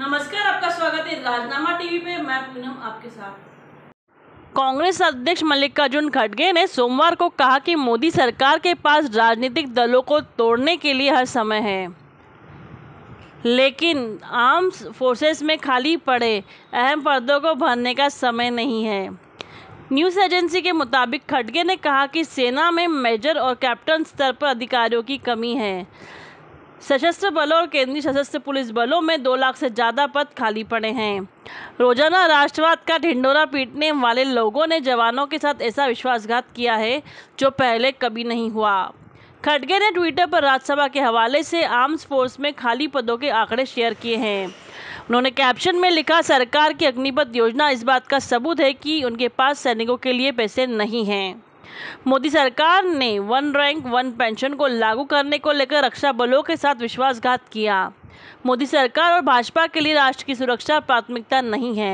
नमस्कार आपका स्वागत है राजनामा टीवी पे मैं पूनम आपके साथ कांग्रेस अध्यक्ष मल्लिकार्जुन खड़गे ने सोमवार को कहा कि मोदी सरकार के पास राजनीतिक दलों को तोड़ने के लिए हर समय है लेकिन आर्म फोर्सेस में खाली पड़े अहम पदों को भरने का समय नहीं है न्यूज़ एजेंसी के मुताबिक खड़गे ने कहा कि सेना में मेजर और कैप्टन स्तर पर अधिकारियों की कमी है सशस्त्र बलों और केंद्रीय सशस्त्र पुलिस बलों में दो लाख से ज़्यादा पद खाली पड़े हैं रोजाना राष्ट्रवाद का ढिंडोरा पीटने वाले लोगों ने जवानों के साथ ऐसा विश्वासघात किया है जो पहले कभी नहीं हुआ खड़गे ने ट्विटर पर राज्यसभा के हवाले से आर्म्स फोर्स में खाली पदों के आंकड़े शेयर किए हैं उन्होंने कैप्शन में लिखा सरकार की अग्निपथ योजना इस बात का सबूत है कि उनके पास सैनिकों के लिए पैसे नहीं हैं मोदी सरकार ने वन रैंक वन पेंशन को लागू करने को लेकर रक्षा बलों के साथ विश्वासघात किया मोदी सरकार और भाजपा के लिए राष्ट्र की सुरक्षा प्राथमिकता नहीं है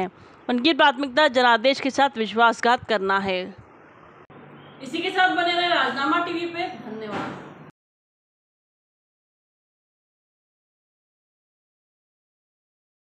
उनकी प्राथमिकता जनादेश के साथ विश्वासघात करना है इसी के साथ बने रहे राजनामा टीवी पे धन्यवाद